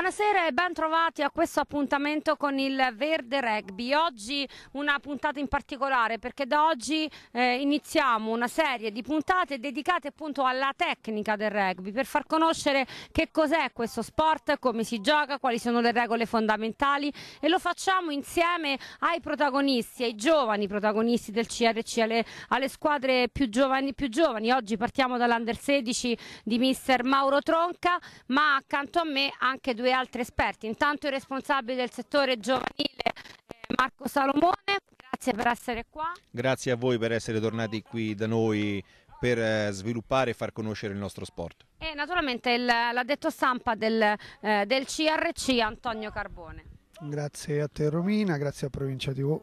Buonasera e ben bentrovati a questo appuntamento con il Verde Rugby. Oggi una puntata in particolare perché da oggi eh, iniziamo una serie di puntate dedicate appunto alla tecnica del rugby per far conoscere che cos'è questo sport, come si gioca, quali sono le regole fondamentali e lo facciamo insieme ai protagonisti, ai giovani protagonisti del CRC, alle, alle squadre più giovani, più giovani. Oggi partiamo dall'Under 16 di mister Mauro Tronca, ma accanto a me anche due altri esperti parti. Intanto il responsabile del settore giovanile eh, Marco Salomone, grazie per essere qua. Grazie a voi per essere tornati qui da noi per eh, sviluppare e far conoscere il nostro sport. E naturalmente l'addetto stampa del, eh, del CRC Antonio Carbone. Grazie a te Romina, grazie a Provincia TV.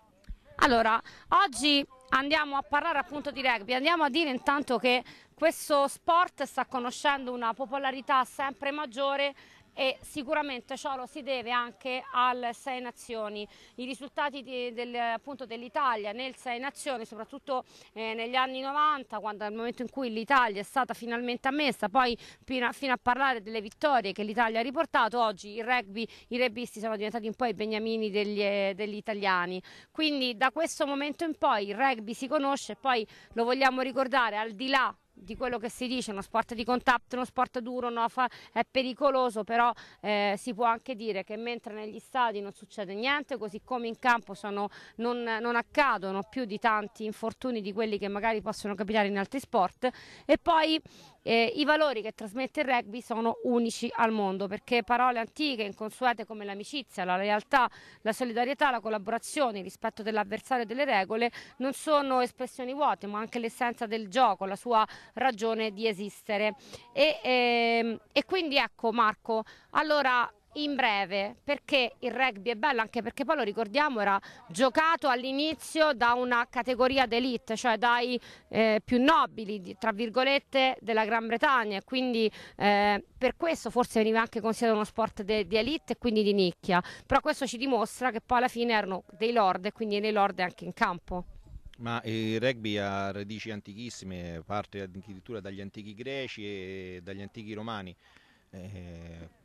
Allora, oggi andiamo a parlare appunto di rugby, andiamo a dire intanto che questo sport sta conoscendo una popolarità sempre maggiore e sicuramente ciò lo si deve anche al 6 Nazioni. I risultati del, dell'Italia nel 6 Nazioni, soprattutto eh, negli anni 90, quando al momento in cui l'Italia è stata finalmente ammessa, poi fino a, fino a parlare delle vittorie che l'Italia ha riportato, oggi il rugby, i rugbyisti sono diventati un po' i beniamini degli, eh, degli italiani. Quindi da questo momento in poi il rugby si conosce e poi lo vogliamo ricordare al di là di quello che si dice, uno sport di contatto, uno sport duro, no, fa, è pericoloso, però eh, si può anche dire che mentre negli stadi non succede niente, così come in campo sono, non, non, accadono più di tanti infortuni di quelli che magari possono capitare in altri sport. E poi eh, I valori che trasmette il rugby sono unici al mondo perché parole antiche e inconsuete come l'amicizia, la lealtà, la solidarietà, la collaborazione, il rispetto dell'avversario e delle regole non sono espressioni vuote ma anche l'essenza del gioco, la sua ragione di esistere. E, ehm, e quindi ecco Marco, allora in breve perché il rugby è bello anche perché poi lo ricordiamo era giocato all'inizio da una categoria d'elite cioè dai eh, più nobili tra virgolette della Gran Bretagna e quindi eh, per questo forse veniva anche considerato uno sport di elite e quindi di nicchia però questo ci dimostra che poi alla fine erano dei lord e quindi dei lord anche in campo ma il rugby ha radici antichissime parte addirittura dagli antichi greci e dagli antichi romani eh,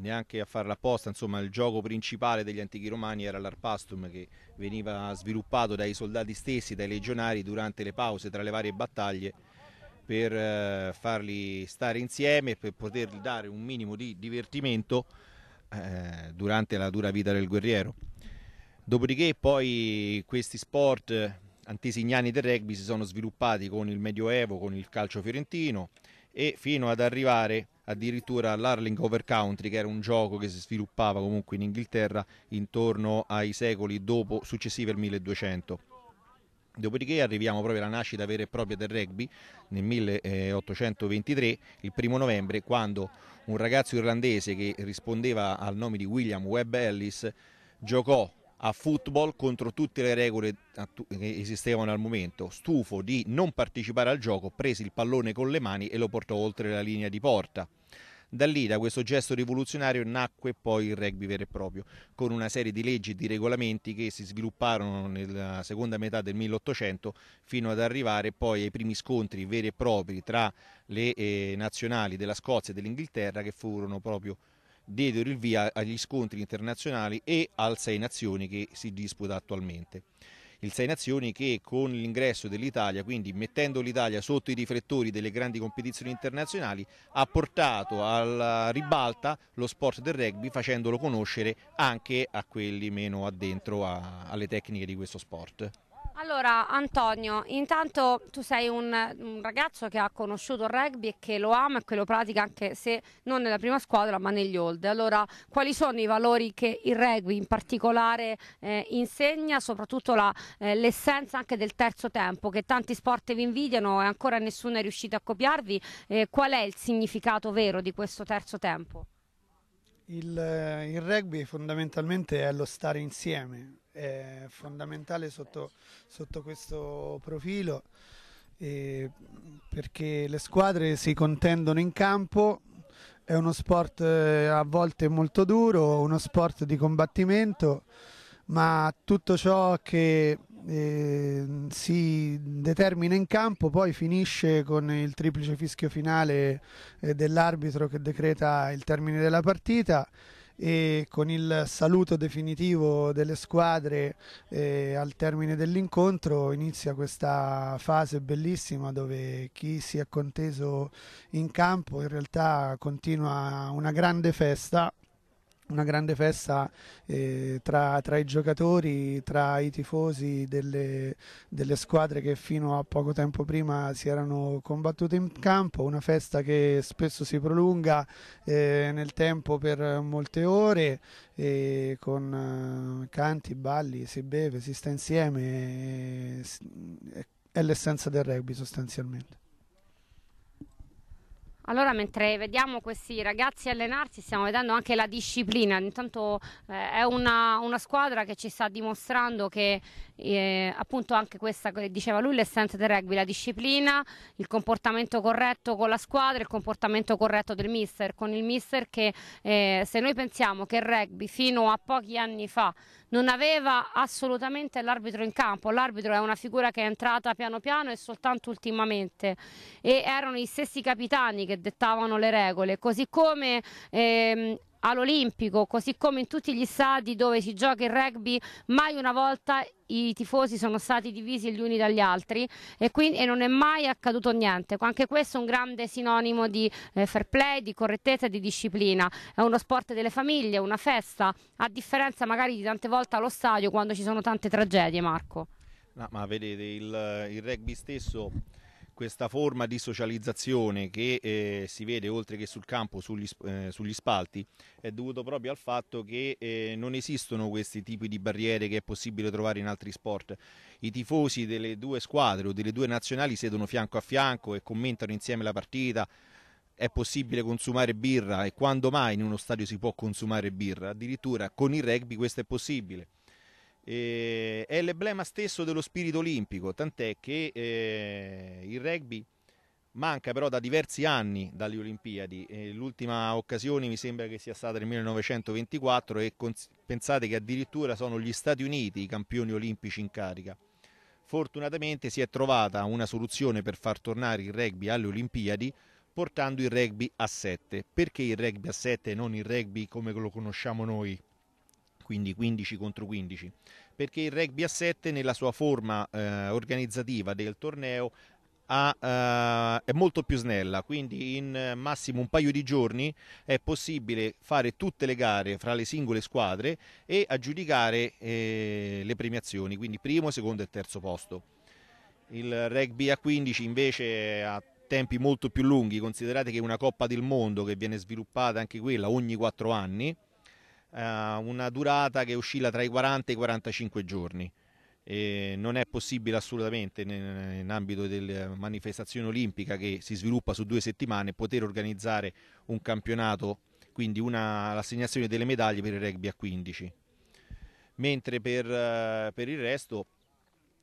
neanche a farla apposta, insomma il gioco principale degli antichi romani era l'arpastum che veniva sviluppato dai soldati stessi, dai legionari durante le pause tra le varie battaglie per eh, farli stare insieme, e per potergli dare un minimo di divertimento eh, durante la dura vita del guerriero. Dopodiché poi questi sport antesignani del rugby si sono sviluppati con il Medioevo, con il calcio fiorentino, e fino ad arrivare addirittura all'Arling Over Country, che era un gioco che si sviluppava comunque in Inghilterra intorno ai secoli dopo, successivi al 1200. Dopodiché arriviamo proprio alla nascita vera e propria del rugby nel 1823, il primo novembre, quando un ragazzo irlandese che rispondeva al nome di William Webb Ellis giocò a football contro tutte le regole che esistevano al momento. Stufo di non partecipare al gioco, prese il pallone con le mani e lo portò oltre la linea di porta. Da lì, da questo gesto rivoluzionario, nacque poi il rugby vero e proprio, con una serie di leggi e di regolamenti che si svilupparono nella seconda metà del 1800 fino ad arrivare poi ai primi scontri veri e propri tra le eh, nazionali della Scozia e dell'Inghilterra che furono proprio diedero il via agli scontri internazionali e al Sei Nazioni che si disputa attualmente. Il Sei Nazioni che con l'ingresso dell'Italia, quindi mettendo l'Italia sotto i riflettori delle grandi competizioni internazionali, ha portato alla ribalta lo sport del rugby facendolo conoscere anche a quelli meno addentro a, alle tecniche di questo sport. Allora Antonio, intanto tu sei un, un, ragazzo che ha conosciuto il rugby e che lo ama e che lo pratica anche se non nella prima squadra ma negli old. Allora quali sono i valori che il rugby in particolare eh, insegna, soprattutto eh, l'essenza eh, anche del terzo tempo che tanti sport vi invidiano e ancora nessuno è riuscito a copiarvi? Eh, qual è il significato vero di questo terzo tempo? Il, eh, il rugby fondamentalmente è lo stare insieme, è fondamentale sotto, sotto questo profilo eh, perché le squadre si contendono in campo, è uno sport eh, a volte molto duro, uno sport di combattimento, ma tutto ciò che eh, si determina in campo poi finisce con il triplice fischio finale eh, dell'arbitro che decreta il termine della partita e con il saluto definitivo delle squadre eh, al termine dell'incontro inizia questa fase bellissima dove chi si è conteso in campo in realtà continua una grande festa una grande festa eh, tra, tra, i giocatori, tra i tifosi delle, delle, squadre che fino a poco tempo prima si erano combattute in campo, una festa che spesso si prolunga eh, nel tempo per molte ore con eh, canti, balli, si beve, si sta insieme, è l'essenza del rugby sostanzialmente. Allora, mentre vediamo questi ragazzi allenarsi, stiamo vedendo anche la disciplina. Intanto eh, è una, una, squadra che ci sta dimostrando che eh, appunto anche questa, come diceva lui, l'essenza del rugby, la disciplina, il comportamento corretto con la squadra, il comportamento corretto del mister, con il mister che eh, se noi pensiamo che il rugby fino a pochi anni fa non aveva assolutamente l'arbitro in campo, l'arbitro è una figura che è entrata piano piano e soltanto ultimamente e erano gli stessi capitani che dettavano le regole, così come ehm, all'Olimpico, così come in tutti gli stadi dove si gioca il rugby, mai una volta i tifosi sono stati divisi gli uni dagli altri e, quindi, e non è mai accaduto niente. Anche questo è un grande sinonimo di eh, fair play, di correttezza e di disciplina. È uno sport delle famiglie, una festa, a differenza magari di tante volte allo stadio quando ci sono tante tragedie, Marco. No, ma vedete, il, il rugby stesso questa forma di socializzazione che eh, si vede oltre che sul campo, sugli, eh, sugli, spalti, è dovuto proprio al fatto che eh, non esistono questi tipi di barriere che è possibile trovare in altri sport. I tifosi delle due squadre o delle due nazionali sedono fianco a fianco e commentano insieme la partita. È possibile consumare birra e quando mai in uno stadio si può consumare birra? Addirittura con il rugby questo è possibile eh, è l'emblema stesso dello spirito olimpico, tant'è che eh, il rugby manca però da diversi anni dalle Olimpiadi, eh, l'ultima occasione mi sembra che sia stata nel 1924 e cons- pensate che addirittura sono gli Stati Uniti i campioni olimpici in carica. Fortunatamente si è trovata una soluzione per far tornare il rugby alle Olimpiadi portando il rugby a 7. Perché il rugby a 7 e non il rugby come lo conosciamo noi? quindi 15 contro 15, perché il rugby a 7 nella sua forma eh, organizzativa del torneo ha, eh, è molto più snella, quindi in massimo un paio di giorni è possibile fare tutte le gare fra le singole squadre e aggiudicare eh, le premiazioni, quindi primo, secondo e terzo posto. Il rugby a 15 invece ha tempi molto più lunghi, considerate che una Coppa del Mondo che viene sviluppata anche quella ogni 4 anni, eh, una durata che oscilla tra i 40 e i 45 giorni. E non è possibile assolutamente in, ambito della manifestazione olimpica che si sviluppa su due settimane poter organizzare un campionato, quindi una, l'assegnazione delle medaglie per il rugby a 15. Mentre per, eh, per il resto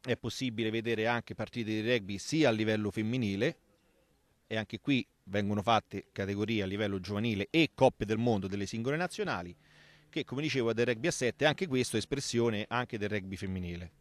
è possibile vedere anche partite di rugby sia a livello femminile, e anche qui vengono fatte categorie a livello giovanile e coppe del mondo delle singole nazionali, che come dicevo è del rugby a 7, anche questo è espressione anche del rugby femminile.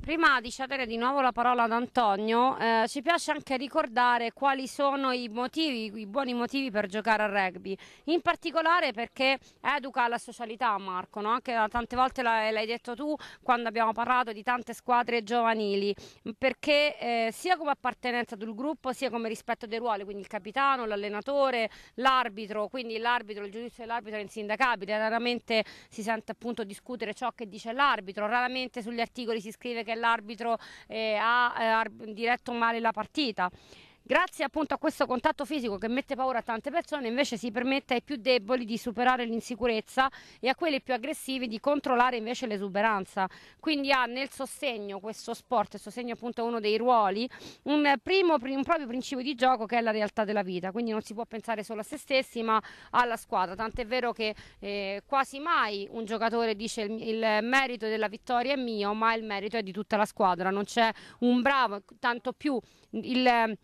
Prima di cedere di nuovo la parola ad Antonio, eh, ci piace anche ricordare quali sono i motivi, i buoni motivi per giocare a rugby, in particolare perché educa alla socialità Marco, no? anche tante volte l'hai detto tu quando abbiamo parlato di tante squadre giovanili, perché eh, sia come appartenenza ad un gruppo sia come rispetto dei ruoli, quindi il capitano, l'allenatore, l'arbitro, quindi l'arbitro, il giudizio dell'arbitro è insindacabile, raramente si sente appunto discutere ciò che dice l'arbitro, raramente sugli articoli si scrive che che l'arbitro eh, ha eh, diretto male la partita. Grazie appunto a questo contatto fisico che mette paura a tante persone, invece si permette ai più deboli di superare l'insicurezza e a quelli più aggressivi di controllare invece l'esuberanza. Quindi ha nel sostegno questo sport, il sostegno appunto è uno dei ruoli, un, primo, un proprio principio di gioco che è la realtà della vita. Quindi non si può pensare solo a se stessi ma alla squadra. Tant'è vero che eh, quasi mai un giocatore dice il, il merito della vittoria è mio, ma il merito è di tutta la squadra. Non c'è un bravo, tanto più il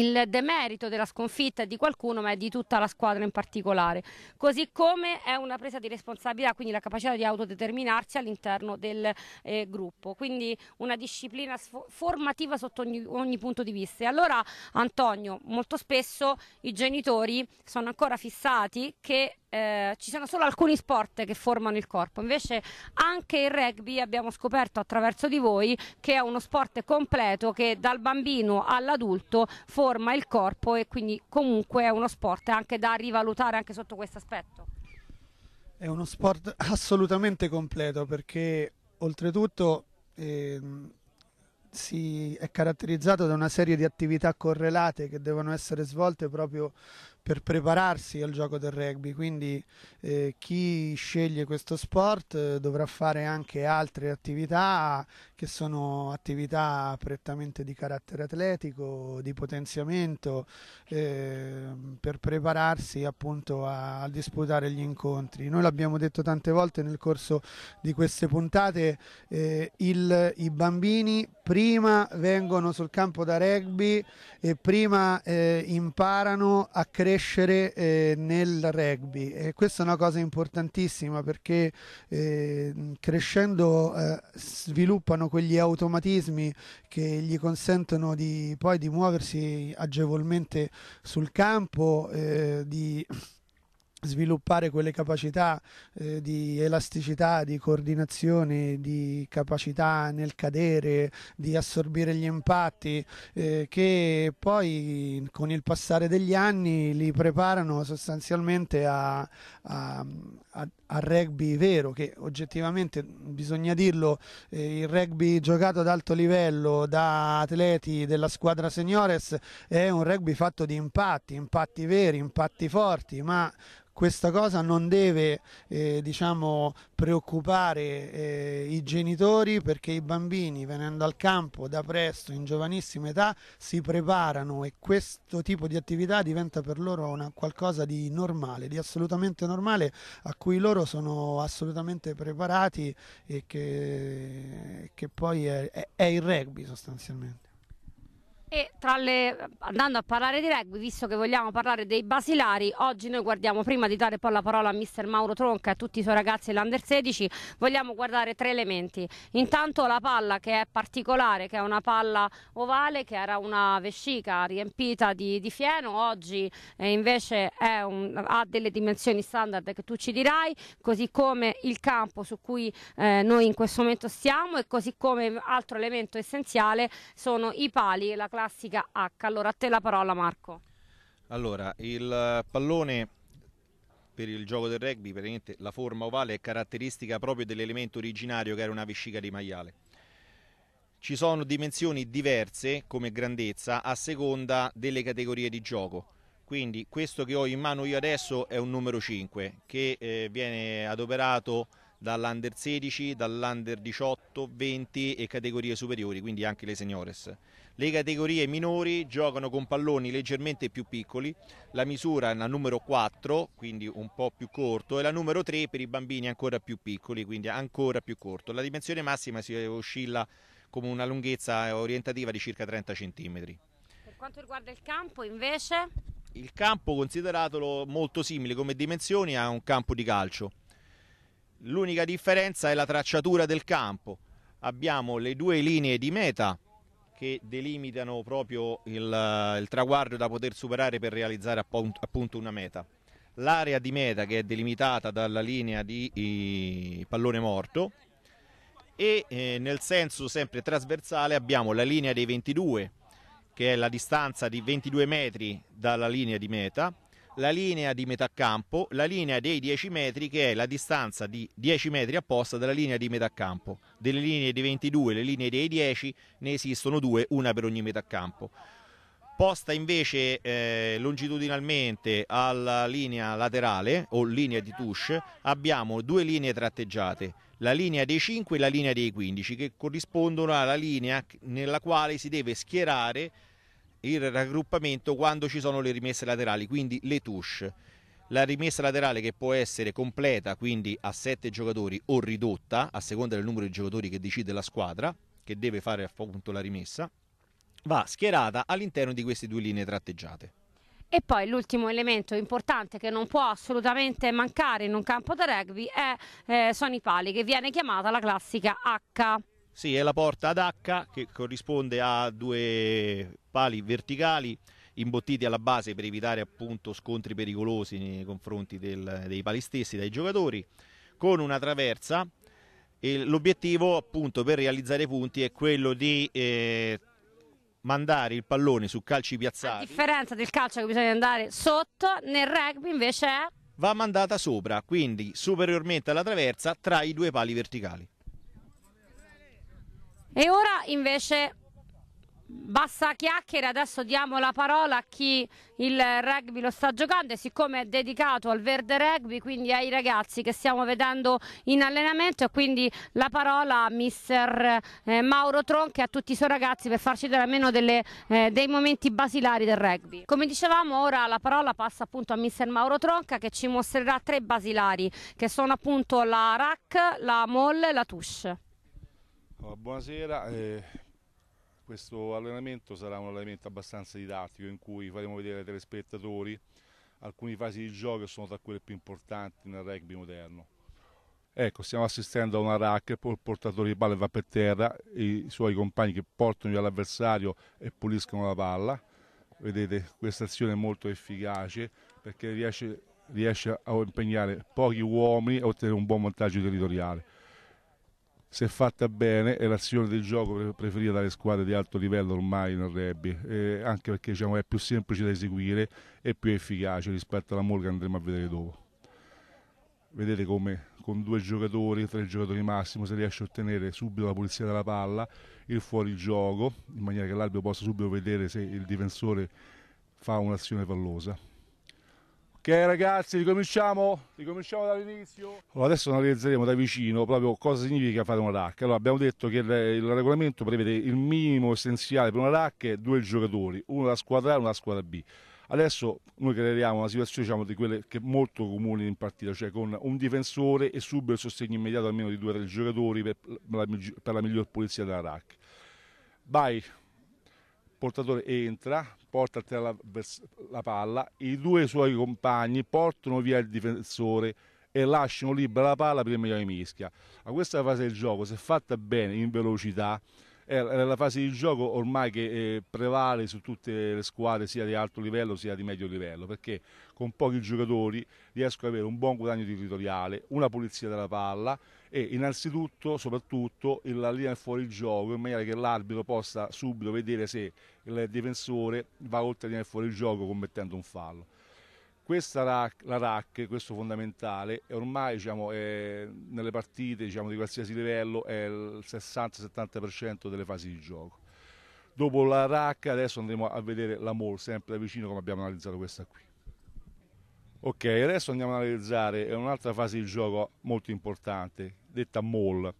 il demerito della sconfitta è di qualcuno, ma è di tutta la squadra in particolare. Così come è una presa di responsabilità, quindi la capacità di autodeterminarsi all'interno del eh, gruppo. Quindi una disciplina formativa sotto ogni, ogni, punto di vista. E allora, Antonio, molto spesso i genitori sono ancora fissati che eh, ci sono solo alcuni sport che formano il corpo, invece anche il rugby abbiamo scoperto attraverso di voi che è uno sport completo che dal bambino all'adulto forma il corpo e quindi comunque è uno sport anche da rivalutare anche sotto questo aspetto. È uno sport assolutamente completo perché oltretutto eh, si è caratterizzato da una serie di attività correlate che devono essere svolte proprio per prepararsi al gioco del rugby, quindi eh, chi sceglie questo sport eh, dovrà fare anche altre attività che sono attività prettamente di carattere atletico, di potenziamento, eh, per prepararsi appunto a, a, disputare gli incontri. Noi l'abbiamo detto tante volte nel corso di queste puntate, eh, il, i bambini prima vengono sul campo da rugby e prima eh, imparano a crescere eh, nel rugby e questa è una cosa importantissima perché eh, crescendo eh, sviluppano sono quegli automatismi che gli consentono di, poi di muoversi agevolmente sul campo, eh, di sviluppare quelle capacità eh, di elasticità, di coordinazione, di capacità nel cadere, di assorbire gli impatti, eh, che poi con il passare degli anni li preparano sostanzialmente a, a, a, a rugby vero, che oggettivamente bisogna dirlo, eh, il rugby giocato ad alto livello da atleti della squadra seniores è un rugby fatto di impatti, impatti veri, impatti forti, ma questa cosa non deve eh, diciamo, preoccupare eh, i genitori perché i bambini venendo al campo da presto in giovanissima età si preparano e questo tipo di attività diventa per loro una, qualcosa di normale, di assolutamente normale a cui loro sono assolutamente preparati e che, che poi è, è, è il rugby sostanzialmente. E le, andando a parlare di rugby, visto che vogliamo parlare dei basilari, oggi noi guardiamo, prima di dare poi la parola a mister Mauro Tronca e a tutti i suoi ragazzi dell'Under 16, vogliamo guardare tre elementi. Intanto la palla che è particolare, che è una palla ovale, che era una vescica riempita di, di fieno, oggi eh, invece un, ha delle dimensioni standard che tu ci dirai, così come il campo su cui eh, noi in questo momento stiamo e così come altro elemento essenziale sono i pali la classe Classica H. Allora a te la parola Marco. Allora, il pallone per il gioco del rugby, praticamente la forma ovale è caratteristica proprio dell'elemento originario che era una vescica di maiale. Ci sono dimensioni diverse come grandezza a seconda delle categorie di gioco. Quindi questo che ho in mano io adesso è un numero 5 che eh, viene adoperato dall'under 16, dall'under 18, 20 e categorie superiori, quindi anche le seniores. Le categorie minori giocano con palloni leggermente più piccoli, la misura è la numero 4, quindi un po' più corto, e la numero 3 per i bambini ancora più piccoli, quindi ancora più corto. La dimensione massima si oscilla come una lunghezza orientativa di circa 30 cm. Per quanto riguarda il campo invece? Il campo consideratolo molto simile come dimensioni a un campo di calcio. L'unica differenza è la tracciatura del campo. Abbiamo le due linee di meta che delimitano proprio il, eh, il traguardo da poter superare per realizzare appunto, appunto una meta. L'area di meta che è delimitata dalla linea di i, pallone morto e eh, nel senso sempre trasversale abbiamo la linea dei 22 che è la distanza di 22 metri dalla linea di meta la linea di metà campo, la linea dei 10 metri che è la distanza di 10 metri apposta dalla linea di metà campo. Delle linee dei 22 le linee dei 10 ne esistono due, una per ogni metà campo. Posta invece eh, longitudinalmente alla linea laterale o linea di touche abbiamo due linee tratteggiate, la linea dei 5 e la linea dei 15 che corrispondono alla linea nella quale si deve schierare il raggruppamento quando ci sono le rimesse laterali, quindi le touche. La rimessa laterale che può essere completa, quindi a 7 giocatori o ridotta, a seconda del numero di giocatori che decide la squadra, che deve fare appunto la rimessa, va schierata all'interno di queste due linee tratteggiate. E poi l'ultimo elemento importante che non può assolutamente mancare in un campo da rugby è, eh, sono i pali, che viene chiamata la classica H. Sì, è la porta ad H che corrisponde a due pali verticali imbottiti alla base per evitare appunto scontri pericolosi nei confronti del, dei pali stessi dai giocatori, con una traversa e l'obiettivo appunto per realizzare punti è quello di eh, mandare il pallone su calci piazzati. A differenza del calcio che bisogna andare sotto, nel rugby invece è... Va mandata sopra, quindi superiormente alla traversa tra i due pali verticali. E ora invece basta chiacchiere, adesso diamo la parola a chi il rugby lo sta giocando e siccome è dedicato al verde rugby, quindi ai ragazzi che stiamo vedendo in allenamento, quindi la parola a mister eh, Mauro Tronche e a tutti i suoi ragazzi per farci dare almeno delle, eh, dei momenti basilari del rugby. Come dicevamo ora la parola passa appunto a mister Mauro Tronca che ci mostrerà tre basilari che sono appunto la RAC, la MOL e la TUSH. Oh, buonasera, eh questo allenamento sarà un allenamento abbastanza didattico in cui faremo vedere ai telespettatori alcune fasi di gioco che sono tra quelle più importanti nel rugby moderno. Ecco, stiamo assistendo a una rack, poi il portatore di palla va per terra, i suoi compagni che portano via l'avversario e puliscono la palla. Vedete, questa azione è molto efficace perché riesce, riesce a impegnare pochi uomini e ottenere un buon vantaggio territoriale se fatta bene è l'azione del gioco preferita dalle squadre di alto livello ormai nel rugby, eh, anche perché diciamo, è più semplice da eseguire e più efficace rispetto alla Morgan andremo a vedere dopo. Vedete come con due giocatori, tre giocatori massimo, si riesce a ottenere subito la pulizia della palla, il fuorigioco, in maniera che l'arbitro possa subito vedere se il difensore fa un'azione pallosa. Ok ragazzi, ricominciamo, ricominciamo dall'inizio. Allora, oh, adesso analizzeremo da vicino proprio cosa significa fare una RAC. Allora, abbiamo detto che il, il, regolamento prevede il minimo essenziale per una RAC due giocatori, uno da squadra A e uno da squadra B. Adesso noi creeremo una situazione diciamo, di quelle che molto comuni in partita, cioè con un difensore e subito il sostegno immediato almeno di due o tre giocatori per la, per la miglior pulizia della RAC. Bye portatore entra, porta a terra la, la, palla, i due suoi compagni portano via il difensore e lasciano libera la palla prima il Milan mischia. Ma questa fase del gioco, se fatta bene in velocità, è la fase di gioco ormai che eh, prevale su tutte le squadre sia di alto livello sia di medio livello perché con pochi giocatori riesco ad avere un buon guadagno territoriale, una pulizia della palla e innanzitutto, soprattutto, la linea fuori gioco in maniera che l'arbitro possa subito vedere se il difensore va oltre la linea fuori gioco commettendo un fallo. Questa RAC, la RAC, questo fondamentale, è ormai diciamo, è, nelle partite diciamo, di qualsiasi livello è il 60-70% delle fasi di gioco. Dopo la RAC adesso andremo a vedere la MOL sempre da vicino come abbiamo analizzato questa qui. Ok, adesso andiamo ad analizzare un'altra fase di gioco molto importante, detta MOL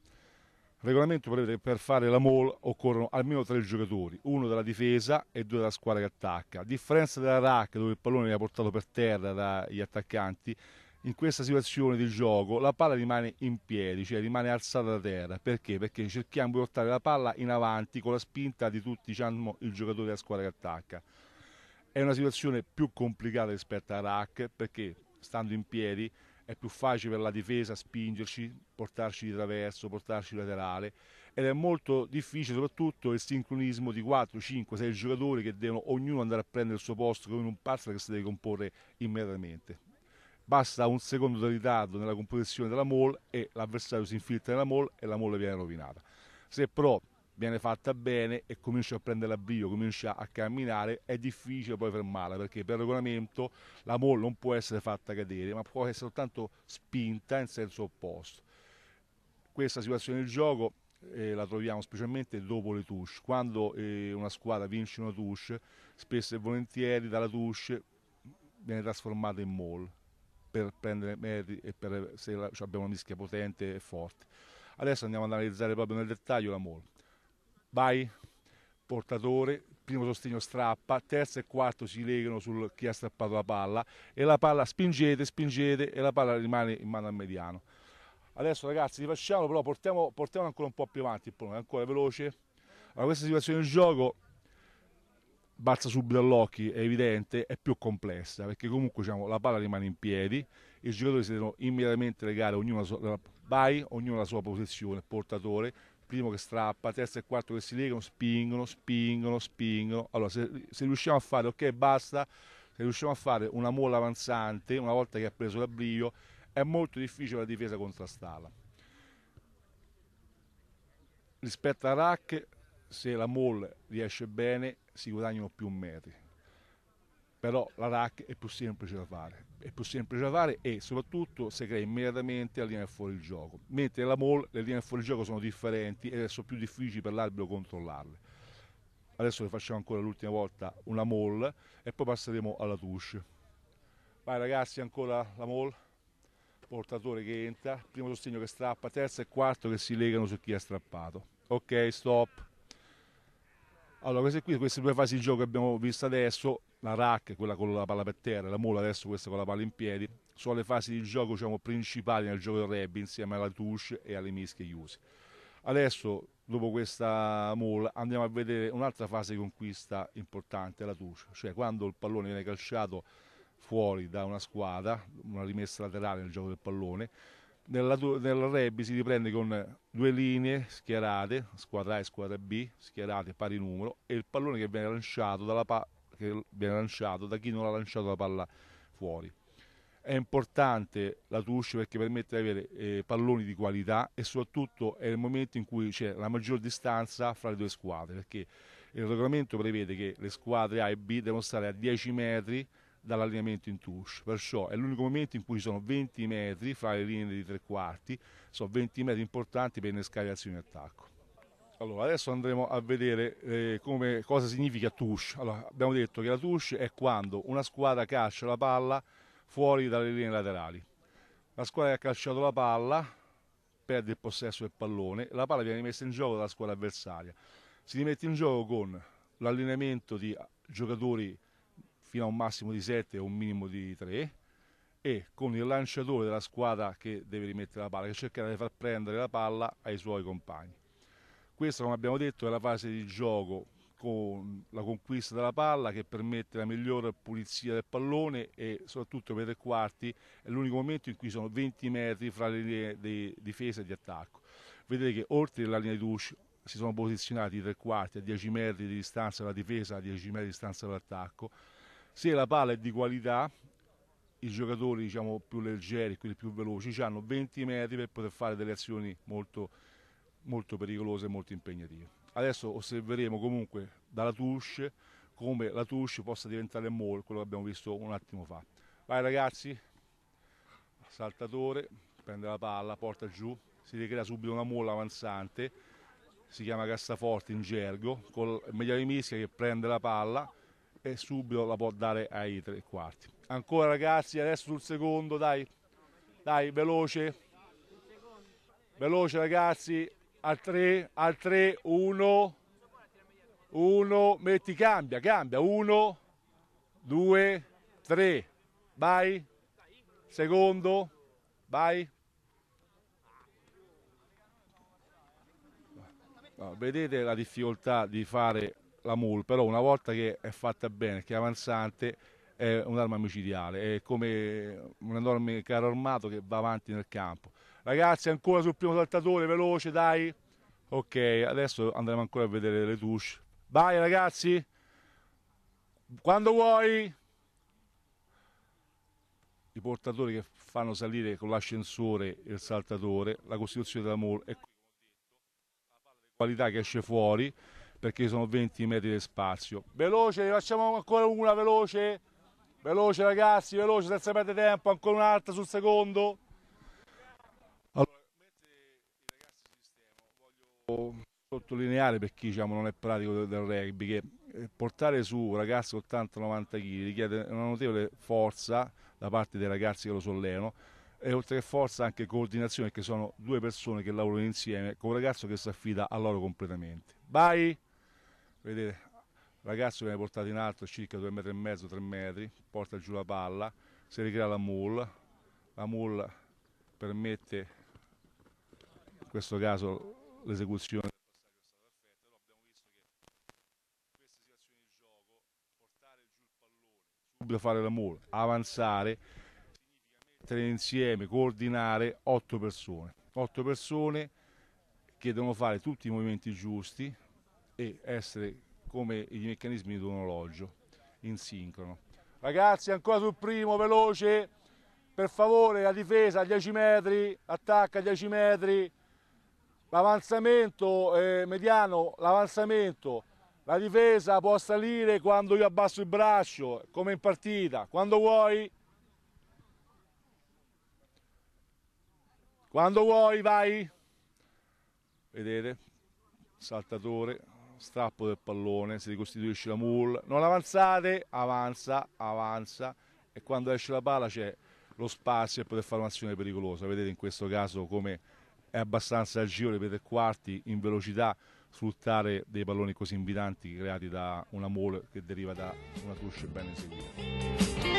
regolamento prevede che per fare la mall occorrono almeno tre giocatori, uno della difesa e due della squadra che attacca. A differenza della rack dove il pallone viene portato per terra dagli attaccanti, in questa situazione di gioco la palla rimane in piedi, cioè rimane alzata da terra. Perché? Perché cerchiamo di portare la palla in avanti con la spinta di tutti diciamo, i giocatori della squadra che attacca. È una situazione più complicata rispetto alla rack perché stando in piedi è più facile per la difesa spingerci, portarci di traverso, portarci laterale ed è molto difficile soprattutto il sincronismo di 4, 5, 6 giocatori che devono ognuno andare a prendere il suo posto come in un puzzle che si deve comporre immediatamente. Basta un secondo di ritardo nella composizione della mall e l'avversario si infiltra nella mall e la mall viene rovinata. Se però viene fatta bene e comincia a prendere l'avvio, comincia a camminare, è difficile poi fermarla perché per regolamento la mole non può essere fatta cadere, ma può essere soltanto spinta in senso opposto. Questa situazione del gioco eh, la troviamo specialmente dopo le touche. Quando eh, una squadra vince una touche, spesso e volentieri dalla touche viene trasformata in mall per prendere meriti e per, se cioè abbiamo una mischia potente e forte. Adesso andiamo ad analizzare proprio nel dettaglio la mall vai, portatore, primo sostegno strappa, terzo e quarto si legano su chi ha strappato la palla e la palla spingete, spingete e la palla rimane in mano al mediano. Adesso ragazzi rifacciamo, però portiamo, portiamo ancora un po' più avanti il pallone, ancora veloce. Allora questa situazione del gioco balza subito all'occhio, è evidente, è più complessa perché comunque diciamo, la palla rimane in piedi, i giocatori si devono immediatamente legare ognuno la sua, vai, ognuno la sua posizione, portatore, primo che strappa, terzo e quarto che si legano, spingono, spingono, spingono. Allora, se, se riusciamo a fare, ok, basta, se riusciamo a fare una molla avanzante, una volta che ha preso l'abbrivio, è molto difficile la difesa contrastarla. Rispetto a Rack, se la mall riesce bene, si guadagnano più metri però la RAC è più semplice da fare è più semplice da fare e soprattutto si crea immediatamente la linea fuori gioco mentre la mall le linee fuori gioco sono differenti e adesso più difficili per l'arbitro controllarle adesso le facciamo ancora l'ultima volta una mall e poi passeremo alla touche vai ragazzi ancora la mall portatore che entra primo sostegno che strappa terza e quarto che si legano su chi ha strappato ok stop allora queste, qui, queste due fasi di gioco che abbiamo visto adesso la rack, quella con la palla per terra, la mula adesso questa con la palla in piedi, sono le fasi di gioco diciamo, principali nel gioco del rugby insieme alla touche e alle mischie chiuse. Adesso, dopo questa mula, andiamo a vedere un'altra fase di conquista importante, la touche, cioè quando il pallone viene calciato fuori da una squadra, una rimessa laterale nel gioco del pallone, nella, nel rugby si riprende con due linee schierate, squadra A e squadra B, schierate pari numero, e il pallone che viene lanciato dalla, pa- che viene lanciato, da chi non ha lanciato la palla fuori. È importante la Tusci perché permette di avere eh, palloni di qualità e soprattutto è il momento in cui c'è la maggior distanza fra le due squadre perché il regolamento prevede che le squadre A e B devono stare a 10 metri dall'allineamento in touche, perciò è l'unico momento in cui ci sono 20 metri fra le linee di tre quarti, sono 20 metri importanti per innescare azioni di attacco. Allora, adesso andremo a vedere eh, come, cosa significa touche. Allora, abbiamo detto che la touche è quando una squadra calcia la palla fuori dalle linee laterali. La squadra che ha calciato la palla perde il possesso del pallone, la palla viene rimessa in gioco dalla squadra avversaria. Si rimette in gioco con l'allineamento di giocatori fino a un massimo di 7 o un minimo di 3 e con il lanciatore della squadra che deve rimettere la palla, che cercherà di far prendere la palla ai suoi compagni. Questa, come abbiamo detto, è la fase di gioco con la conquista della palla che permette la migliore pulizia del pallone e soprattutto per i quarti è l'unico momento in cui sono 20 metri fra le linee di difesa e di attacco. Vedete che oltre alla linea di touche si sono posizionati i tre quarti a 10 metri di distanza dalla difesa, a 10 metri di distanza dall'attacco. Se la palla è di qualità, i giocatori diciamo, più leggeri, quelli più veloci, hanno 20 metri per poter fare delle azioni molto importanti molto pericolose e molto impegnative. Adesso osserveremo comunque dalla touche come la touche possa diventare mall, quello che abbiamo visto un attimo fa. Vai ragazzi, saltatore, prende la palla, porta giù, si ricrea subito una molla avanzante, si chiama cassaforte in gergo, con Mediani Mischia che prende la palla e subito la può dare ai tre quarti. Ancora ragazzi, adesso sul secondo, dai, dai, veloce, veloce ragazzi, al 3, al 3, 1, 1, metti cambia, cambia, 1, 2, 3, vai, secondo, vai. No, vedete la difficoltà di fare la mul, però una volta che è fatta bene, che è avanzante, è un'arma micidiale, è come un enorme carro armato che va avanti nel campo. Ragazzi, ancora sul primo saltatore, veloce, dai. Ok, adesso andremo ancora a vedere le touche. Vai ragazzi, quando vuoi. I portatori che fanno salire con l'ascensore il saltatore, la costituzione dell'amore è qualità che esce fuori perché sono 20 metri di spazio. Veloce, facciamo ancora una, veloce, veloce ragazzi, veloce senza perdere tempo, ancora un'altra sul secondo. sottolineare per chi diciamo, non è pratico del rugby che eh, portare su un ragazzo 80-90 kg richiede una notevole forza da parte dei ragazzi che lo sollevano e oltre che forza anche coordinazione perché sono due persone che lavorano insieme con un ragazzo che si affida a loro completamente. Vai! Vedete, ragazzo viene portato in alto circa 2,5 metri, 3 metri, porta giù la palla, si ricrea la mull, la mull permette in questo caso l'esecuzione subito fare l'amore, avanzare, mettere insieme, coordinare otto persone. Otto persone che devono fare tutti i movimenti giusti e essere come i meccanismi di un orologio, in sincrono. Ragazzi, ancora sul primo, veloce, per favore, la difesa a 10 metri, attacca a 10 metri, l'avanzamento eh, mediano, l'avanzamento la difesa può salire quando io abbasso il braccio, come in partita, quando vuoi. Quando vuoi vai. Vedete? Saltatore, strappo del pallone, si ricostituisce la mull. Non avanzate, avanza, avanza. E quando esce la palla c'è lo spazio per poter fare un'azione pericolosa. Vedete in questo caso come è abbastanza agevole per tre quarti in velocità sfruttare dei palloni così invitanti creati da una mole che deriva da una touche ben eseguita.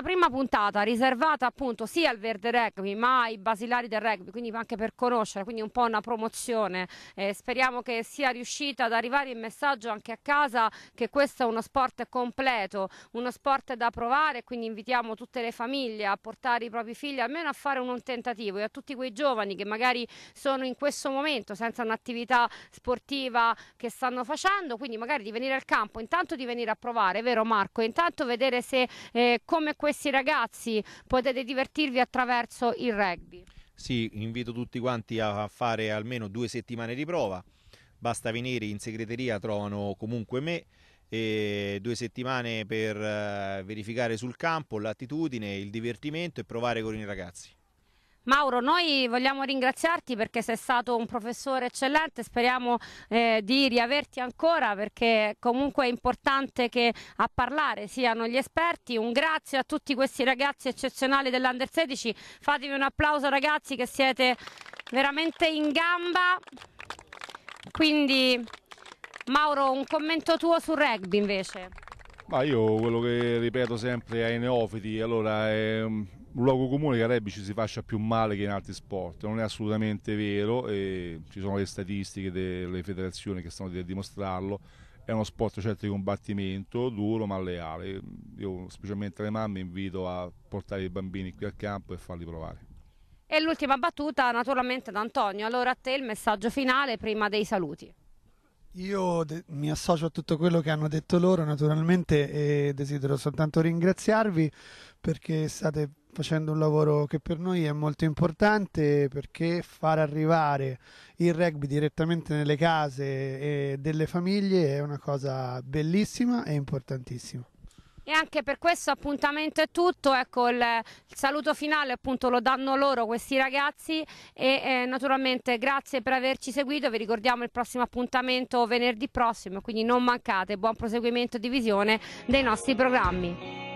questa prima puntata riservata appunto sia al Verde Rugby ma ai basilari del rugby, quindi anche per conoscere, quindi un po' una promozione. Eh, speriamo che sia riuscita ad arrivare il messaggio anche a casa che questo è uno sport completo, uno sport da provare, quindi invitiamo tutte le famiglie a portare i propri figli almeno a fare un tentativo e a tutti quei giovani che magari sono in questo momento senza un'attività sportiva che stanno facendo, quindi magari di venire al campo, intanto di venire a provare, vero Marco? Intanto vedere se eh, come questo questi ragazzi potete divertirvi attraverso il rugby. Sì, invito tutti quanti a fare almeno due settimane di prova, basta venire in segreteria, trovano comunque me due settimane per eh, verificare sul campo l'attitudine, il divertimento e provare con i ragazzi. Mauro, noi vogliamo ringraziarti perché sei stato un professore eccellente, speriamo eh, di riaverti ancora perché comunque è importante che a parlare siano gli esperti. Un grazie a tutti questi ragazzi eccezionali dell'Under 16, fatevi un applauso ragazzi che siete veramente in gamba. Quindi Mauro, un commento tuo sul rugby invece. Ma io quello che ripeto sempre ai neofiti, allora... È ehm, un luogo comune che a rugby ci si faccia più male che in altri sport, non è assolutamente vero, ci sono le statistiche delle federazioni che stanno a dimostrarlo, è uno sport certo di combattimento, duro ma leale, io specialmente le mamme invito a portare i bambini qui al campo e farli provare. E l'ultima battuta naturalmente da Antonio, allora a te il messaggio finale prima dei saluti. Io mi associo a tutto quello che hanno detto loro naturalmente e desidero soltanto ringraziarvi perché state facendo un lavoro che per noi è molto importante perché far arrivare il rugby direttamente nelle case delle famiglie è una cosa bellissima e importantissima. E anche per questo appuntamento è tutto, ecco il, il saluto finale appunto lo danno loro questi ragazzi e eh, naturalmente grazie per averci seguito, vi ricordiamo il prossimo appuntamento venerdì prossimo, quindi non mancate, buon proseguimento di visione dei nostri programmi.